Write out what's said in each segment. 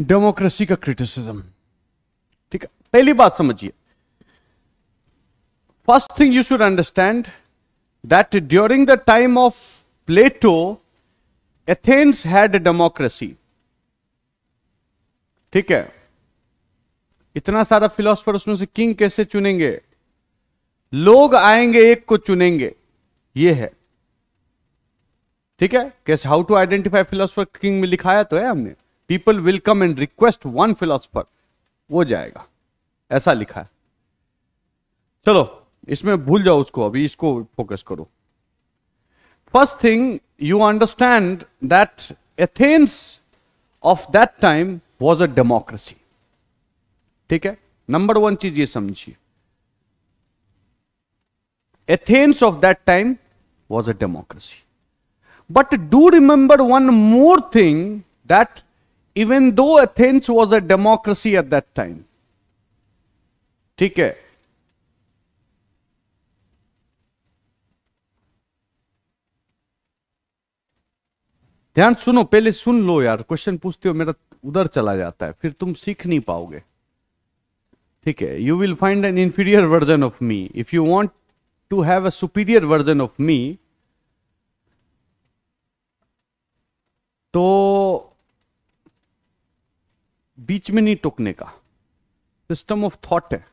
Democracy का criticism ठीक है पहली बात समझिए first thing you should understand that during the time of Plato Athens had democracy ठीक है इतना सारा फिलोसफर उसमें से किंग कैसे चुनेंगे लोग आएंगे एक को चुनेंगे ये है ठीक है कैसे how to identify philosopher king में लिखाया तो है हमने people will come and request one philosopher वो जाएगा ऐसा लिखा है चलो इसमें भूल जाओ उसको अभी इसको फोकस करो first thing you understand that Athens of that time was a democracy ठीक है नंबर वन चीज ये समझिए Athens of that time was a democracy but do remember one more thing that even though Athens was a democracy at that time ठीक है ध्यान सुनो पहले सुन लो यार क्वेश्चन पूछते हो मेरा उधर चला जाता है फिर तुम सीख नहीं पाओगे ठीक है you will find an inferior version of me if you want to have a superior version of me तो बीच में नहीं टोकने का सिस्टम ऑफ थॉट है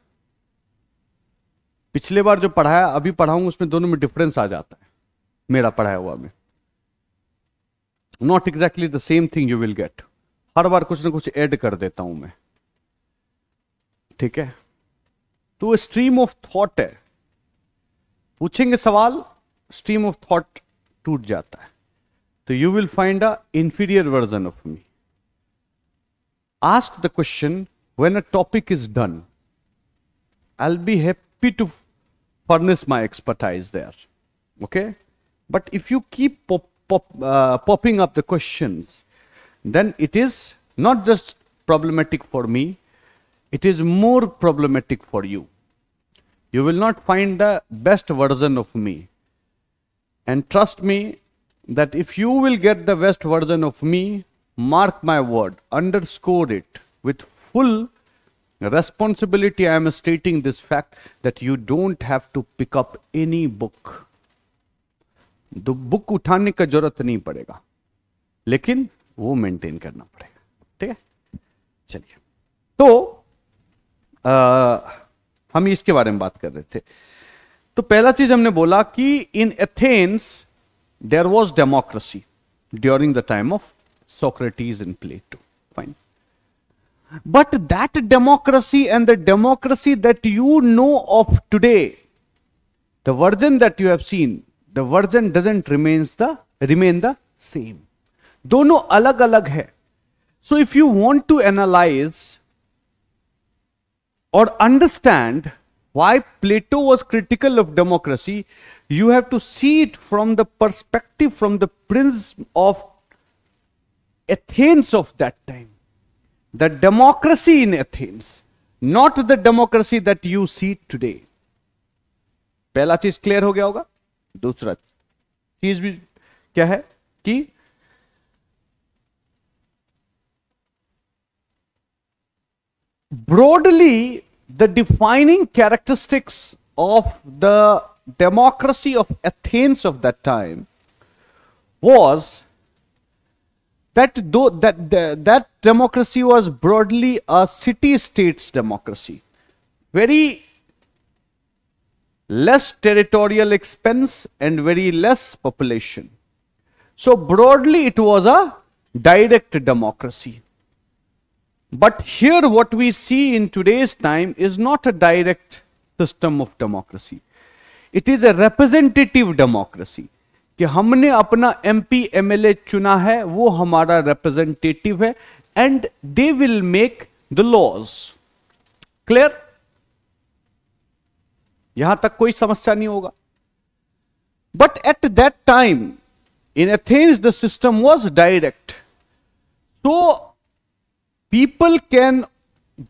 पिछले बार जो पढ़ाया अभी पढ़ाऊंगा उसमें दोनों में डिफरेंस आ जाता है मेरा पढ़ाया हुआ में not exactly the same thing you will get हर बार कुछ ना कुछ ऐड कर देता हूं मैं ठीक है तो स्ट्रीम ऑफ थॉट है पूछेंगे सवाल स्ट्रीम ऑफ थॉट टूट जाता है तो you will find a inferior version of me ask the question when a topic is done. I'll be happy to furnish my expertise there. Okay? But if you keep pop, pop, uh, popping up the questions, then it is not just problematic for me, it is more problematic for you. You will not find the best version of me. And trust me that if you will get the best version of me, mark my word, underscore it with full responsibility. I am stating this fact that you don't have to pick up any book. The book uthane ka जरूरत nahi padega. Lekin, wo maintain karna padega. ठीक है चलिए तो आ, हम इसके बारे में बात कर रहे थे तो पहला चीज हमने बोला कि in Athens there was democracy during the time of Socrates and Plato. Fine. But that democracy and the democracy that you know of today, the version that you have seen, the version doesn't remains the remain the same. दोनों अलग अलग है So if you want to analyze or understand why Plato was critical of democracy, you have to see it from the perspective, from the prism of Athens of that time, the democracy in Athens, not the democracy that you see today. पहला चीज clear हो गया होगा दूसरा चीज भी क्या है कि broadly the defining characteristics of the democracy of Athens of that time was that though that, that that democracy was broadly a city states democracy very less territorial expense and very less population so broadly it was a direct democracy but here what we see in today's time is not a direct system of democracy it is a representative democracy कि हमने अपना MP MLA चुना है वो हमारा representative है and they will make the laws clear यहां तक कोई समस्या नहीं होगा but at that time in Athens the system was direct so people can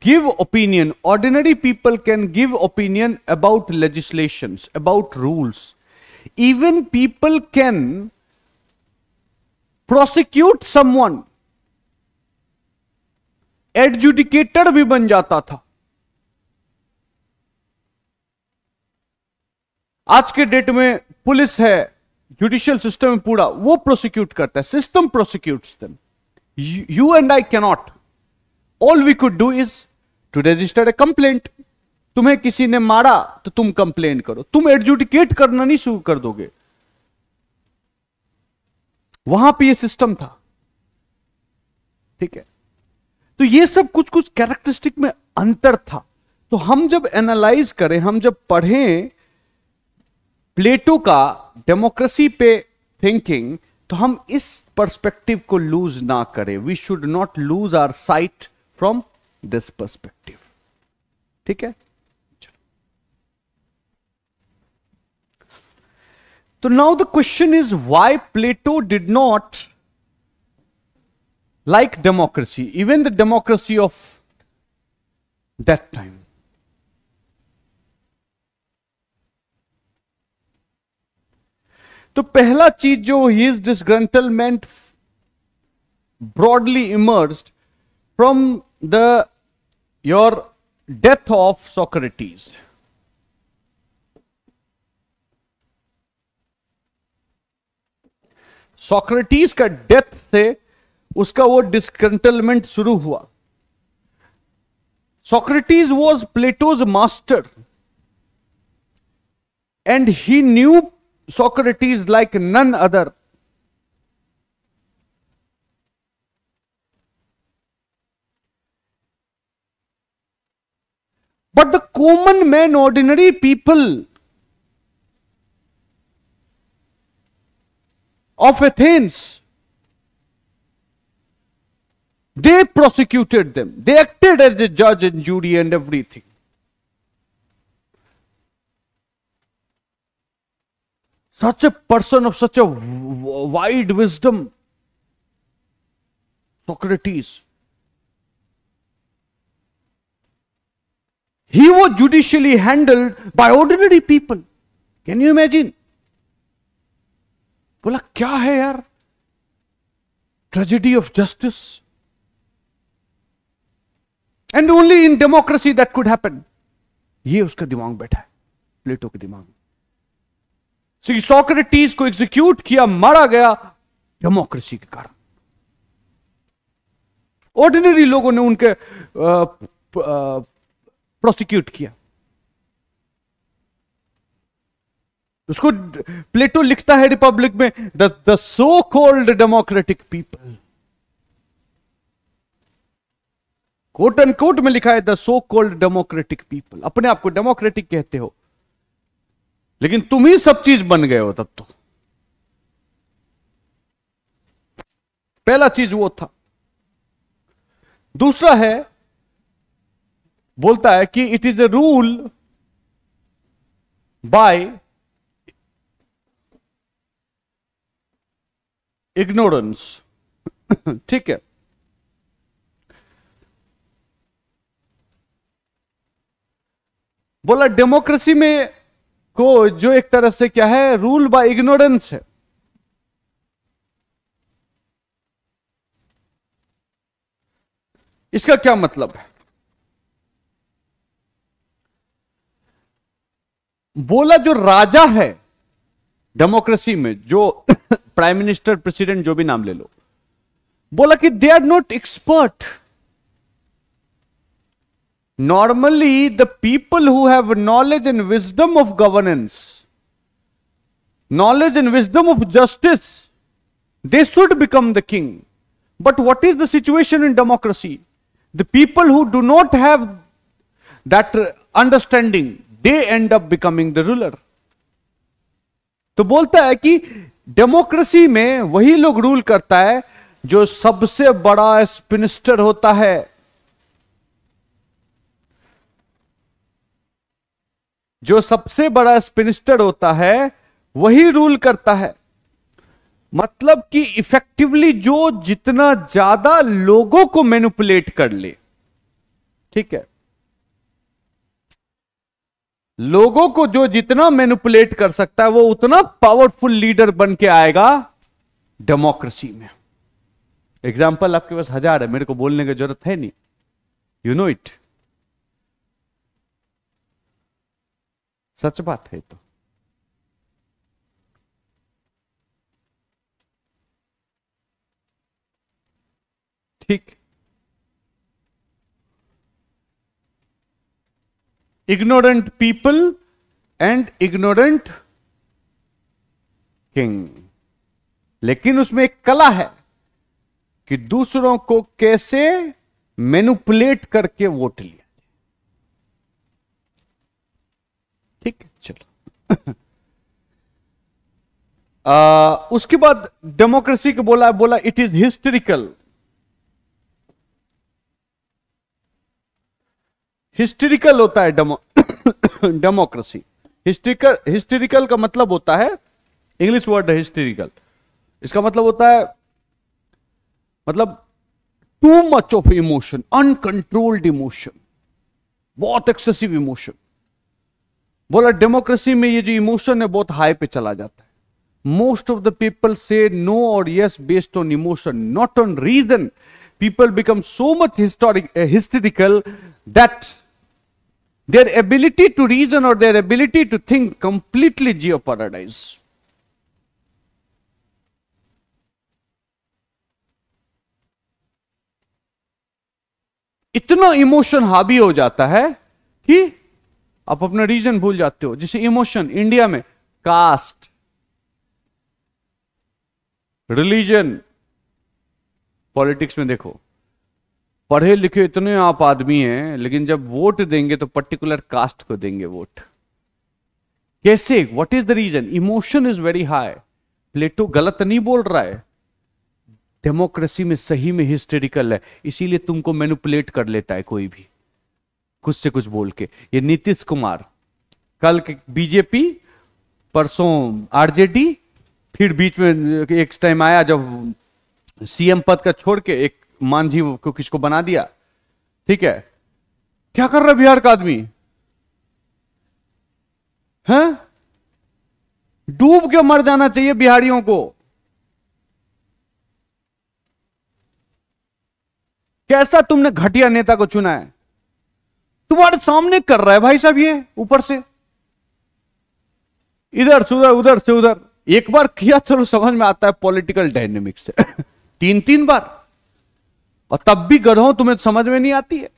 give opinion ordinary people can give opinion about legislation about rules even people can prosecute someone adjudicator भी बन जाता था आज के डेट में police है judicial system में पूरा वो प्रोसिक्यूट करता है system prosecute them you and I cannot all we could do is to register a complaint तुम्हें किसी ने मारा तो तुम कंप्लेन करो तुम एडजुडिकेट करना नहीं शुरू कर दोगे वहां पे ये सिस्टम था ठीक है तो ये सब कुछ कुछ कैरेक्टरिस्टिक में अंतर था तो हम जब एनालाइज करें हम जब पढ़ें प्लेटो का डेमोक्रेसी पे थिंकिंग तो हम इस पर्सपेक्टिव को लूज ना करें we should not lose our sight from this perspective ठीक है So now the question is why Plato did not like democracy, even the democracy of that time. तो पहला चीज जो he is broadly emerged from the your death of Socrates. Socrates का death से उसका वो डिस्कंटलमेंट शुरू हुआ Socrates was Plato's master and he knew Socrates like none other But the common man ordinary people, of Athens. They prosecuted them. They acted as a judge and jury and everything. Such a person of such a wide wisdom, Socrates. He was judicially handled by ordinary people. Can you imagine? बोला क्या है यार tragedy of justice and only in democracy that could happen ये उसका दिमाग बैठा है प्लेटो के दिमाग में सॉक्रेटीज को एग्जीक्यूट किया मारा गया डेमोक्रेसी के कारण ऑर्डिनरी लोगों ने उनके प्रोसिक्यूट किया उसको प्लेटो लिखता है रिपब्लिक में the so called democratic people quote and quote में लिखा है the so called democratic people अपने आप को डेमोक्रेटिक कहते हो लेकिन तुम ही सब चीज बन गए हो तब तो पहला चीज वो था दूसरा है बोलता है कि it is a rule by ignorance ठीक है बोला डेमोक्रेसी में को जो एक तरह से क्या है रूल बाय इग्नोरेंस है इसका क्या मतलब है बोला जो राजा है डेमोक्रेसी में जो प्राइम मिनिस्टर प्रेसिडेंट जो भी नाम ले लो बोला कि they are not expert normally the people who have knowledge and wisdom of governance knowledge and wisdom of justice they should become the king but what is the situation in democracy the people who do not have that understanding they end up becoming the ruler तो बोलता है कि democracy में वही लोग rule करता है जो सबसे बड़ा स्पिनिस्टर होता है जो सबसे बड़ा स्पिनिस्टर होता है वही रूल करता है मतलब कि इफेक्टिवली जो जितना ज्यादा लोगों को मैनुपुलेट कर ले ठीक है लोगों को जो जितना मैनुपुलेट कर सकता है वो उतना पावरफुल लीडर बन के आएगा डेमोक्रेसी में एग्जाम्पल आपके पास हजार है मेरे को बोलने की जरूरत है नहीं यू नो इट सच बात है तो ठीक ignorant people and ignorant king लेकिन उसमें एक कला है कि दूसरों को कैसे मैनुपुलेट करके वोट लिया ठीक है चलो आ, उसके बाद डेमोक्रेसी को बोला बोला इट इज हिस्टोरिकल हिस्टोरिकल होता है डेमो डेमोक्रेसी हिस्टोरिकल हिस्टोरिकल का मतलब होता है इंग्लिश वर्ड है हिस्टोरिकल इसका मतलब होता है मतलब too much of emotion uncontrolled emotion बहुत एक्सेसिव इमोशन बोला डेमोक्रेसी में ये जो इमोशन है बहुत हाई पे चला जाता है मोस्ट ऑफ द पीपल से नो और yes based on emotion not on reason people become so much historic historical that their ability to reason or their ability to think completely jeopardized. इतना emotion हावी हो जाता है कि आप अपना रीजन भूल जाते हो जैसे इमोशन इंडिया में कास्ट रिलीजन पॉलिटिक्स में देखो पढ़े लिखे इतने आप आदमी हैं लेकिन जब वोट देंगे तो पर्टिकुलर कास्ट को देंगे वोट कैसे what is the reason emotion is very high Plato गलत नहीं बोल रहा है डेमोक्रेसी में सही में हिस्टेरिकल है इसीलिए तुमको मैनुपुलेट कर लेता है कोई भी कुछ से कुछ बोल के ये नीतीश कुमार कल के बीजेपी परसों आरजेडी फिर बीच में एक टाइम आया जब सीएम पद का छोड़ के एक मांझी को किसको बना दिया ठीक है क्या कर रहा है बिहार का आदमी है डूब के मर जाना चाहिए बिहारियों को कैसा तुमने घटिया नेता को चुना है तुम्हारे सामने कर रहा है भाई साहब ये ऊपर से इधर से उधर उधर से उधर एक बार किया चलो समझ में आता है पॉलिटिकल डायनेमिक्स तीन तीन बार और तब भी गधों तुम्हें समझ में नहीं आती है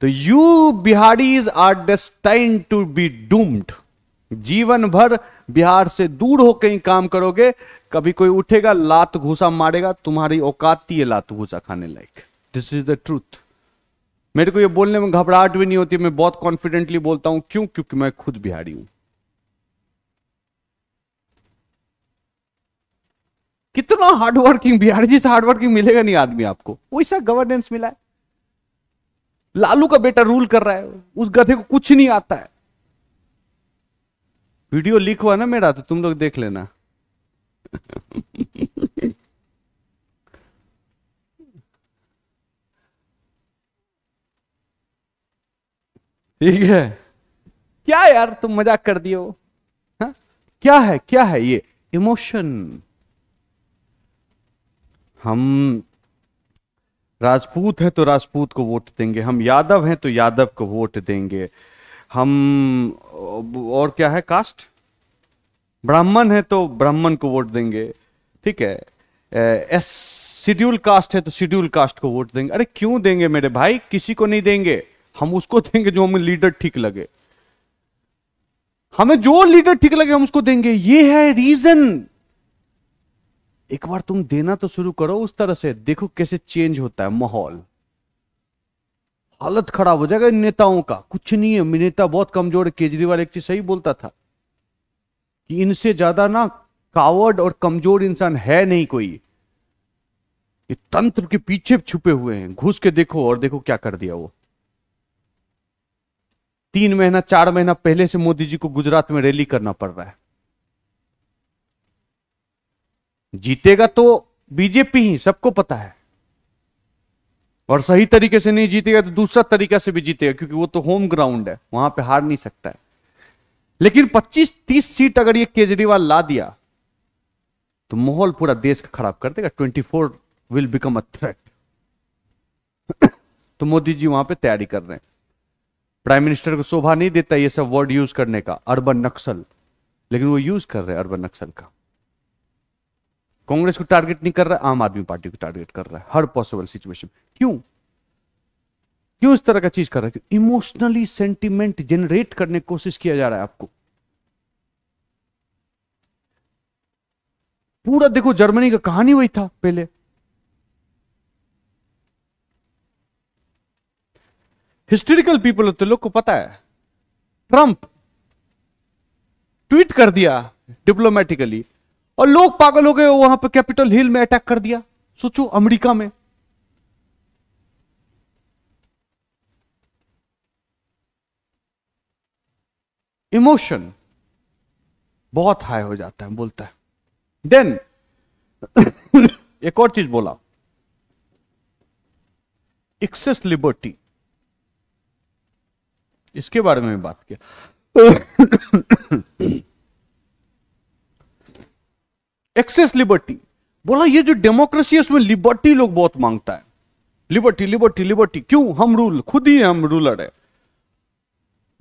तो you Biharis are destine to be doomed जीवन भर बिहार से दूर हो कहीं काम करोगे कभी कोई उठेगा लात घूसा मारेगा तुम्हारी औकाती है लात घूसा खाने लायक दिस इज द ट्रूथ मेरे को ये बोलने में घबराहट भी नहीं होती मैं बहुत कॉन्फिडेंटली बोलता हूं क्यों क्योंकि मैं खुद बिहारी हूं कितना हार्डवर्किंग बिहारी जी से हार्डवर्किंग मिलेगा नहीं आदमी आपको वैसा गवर्नेंस मिला है लालू का बेटा रूल कर रहा है उस गधे को कुछ नहीं आता है वीडियो लीक हुआ ना मेरा तो तुम लोग देख लेना ठीक है क्या यार तुम मजाक कर दियो हा? क्या है क्या है ये इमोशन हम राजपूत हैं तो राजपूत को वोट देंगे हम यादव हैं तो यादव को वोट देंगे हम और क्या है कास्ट ब्राह्मण है तो ब्राह्मण को वोट देंगे ठीक है एस शेड्यूल कास्ट है तो शेड्यूल कास्ट को वोट देंगे अरे क्यों देंगे मेरे भाई किसी को नहीं देंगे हम उसको देंगे जो हमें लीडर ठीक लगे हमें जो लीडर ठीक लगे हम उसको देंगे ये है रीजन एक बार तुम देना तो शुरू करो उस तरह से देखो कैसे चेंज होता है माहौल हालत खराब हो जाएगा इन नेताओं का कुछ नहीं है नेता बहुत कमजोर है केजरीवाल एक चीज सही बोलता था कि इनसे ज्यादा ना कावर्ड और कमजोर इंसान है नहीं कोई ये तंत्र के पीछे छुपे हुए हैं घुस के देखो और देखो क्या कर दिया वो तीन महीना चार महीना पहले से मोदी जी को गुजरात में रैली करना पड़ रहा है जीतेगा तो बीजेपी ही सबको पता है और सही तरीके से नहीं जीतेगा तो दूसरा तरीका से भी जीतेगा क्योंकि वो तो होम ग्राउंड है वहां पे हार नहीं सकता है लेकिन 25-30 सीट अगर ये केजरीवाल ला दिया तो माहौल पूरा देश का खराब कर देगा 24 विल बिकम अ थ्रेट तो मोदी जी वहां पे तैयारी कर रहे हैं प्राइम मिनिस्टर को शोभा नहीं देता ये सब वर्ड यूज करने का अर्बन नक्सल लेकिन वो यूज कर रहे हैं अर्बन नक्सल का कांग्रेस को टारगेट नहीं कर रहा आम आदमी पार्टी को टारगेट कर रहा है हर पॉसिबल सिचुएशन क्यों क्यों इस तरह का चीज कर रहा है इमोशनली सेंटिमेंट जनरेट करने की कोशिश किया जा रहा है आपको पूरा देखो जर्मनी का कहानी वही था पहले हिस्टोरिकल पीपल होते लोग को पता है ट्रंप ट्वीट कर दिया डिप्लोमेटिकली और लोग पागल हो गए वहां पर कैपिटल हिल में अटैक कर दिया सोचो अमेरिका में इमोशन बहुत हाई हो जाता है बोलता है देन एक और चीज बोला एक्सेस लिबर्टी इसके बारे में बात किया एक्सेस लिबर्टी बोला ये जो डेमोक्रेसी है उसमें लिबर्टी लोग बहुत मांगता है लिबर्टी लिबर्टी लिबर्टी क्यों हम रूल खुद ही हम रूलर है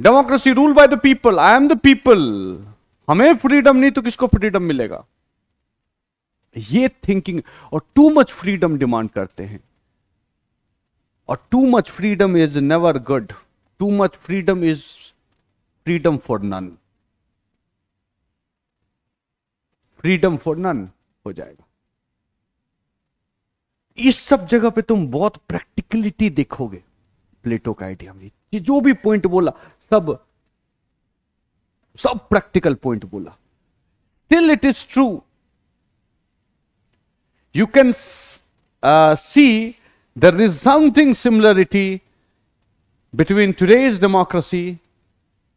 democracy rule by the people I am the people हमें फ्रीडम नहीं तो किसको फ्रीडम मिलेगा ये थिंकिंग और टू मच फ्रीडम डिमांड करते हैं और too much freedom is never good too much freedom is freedom for none freedom for none हो जाएगा इस सब जगह पे तुम बहुत प्रैक्टिकलिटी देखोगे प्लेटो का आइडिया में जो भी पॉइंट बोला सब सब प्रैक्टिकल पॉइंट बोला till it is true you can see the resounding similarity between today's democracy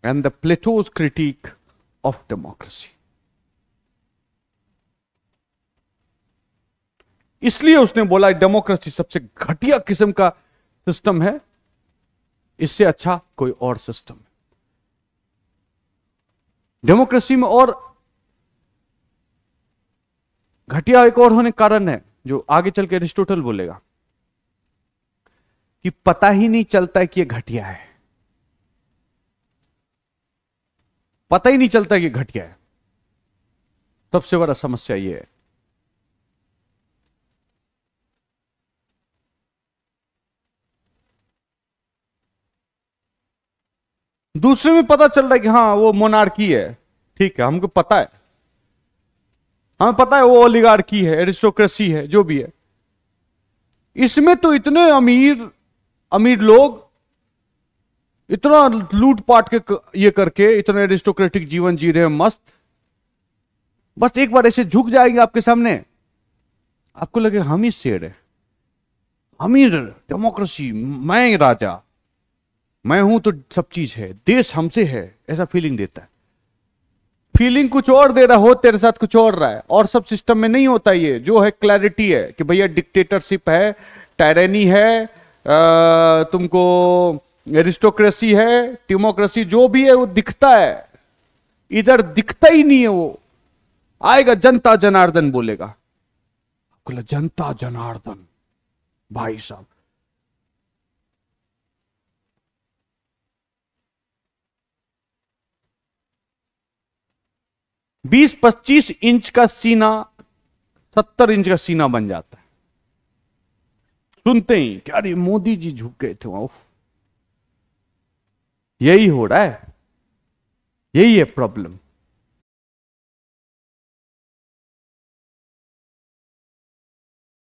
and the Plato's critique of democracy इसलिए उसने बोला डेमोक्रेसी सबसे घटिया किस्म का सिस्टम है इससे अच्छा कोई और सिस्टम डेमोक्रेसी में और घटिया एक और होने कारण है जो आगे चल के एरिस्टोटल बोलेगा कि पता ही नहीं चलता है कि यह घटिया है पता ही नहीं चलता कि घटिया है सबसे बड़ा समस्या यह है दूसरे में पता चल रहा है कि हाँ वो मोनार्की है ठीक है हमको पता है हमें पता है वो ओलिगार्की है एरिस्टोक्रेसी है जो भी है इसमें तो इतने अमीर अमीर लोग इतना लूटपाट के ये करके इतना एरिस्टोक्रेटिक जीवन जी रहे हैं मस्त बस एक बार ऐसे झुक जाएंगे आपके सामने आपको लगे हम ही शेर है हम ही डेमोक्रेसी मैं राजा मैं हूं तो सब चीज है देश हमसे है ऐसा फीलिंग देता है फीलिंग कुछ और दे रहा हो तेरे साथ कुछ और रहा है और सब सिस्टम में नहीं होता ये जो है क्लैरिटी है कि भैया डिक्टेटरशिप है टायरेनी है आ, तुमको एरिस्टोक्रेसी है टिमोक्रेसी जो भी है वो दिखता है इधर दिखता ही नहीं है वो आएगा जनता जनार्दन बोलेगा जनता जनार्दन भाई साहब 20-25 इंच का सीना 70 इंच का सीना बन जाता है सुनते ही क्या अरे मोदी जी झुक गए थे वहां यही हो रहा है यही है प्रॉब्लम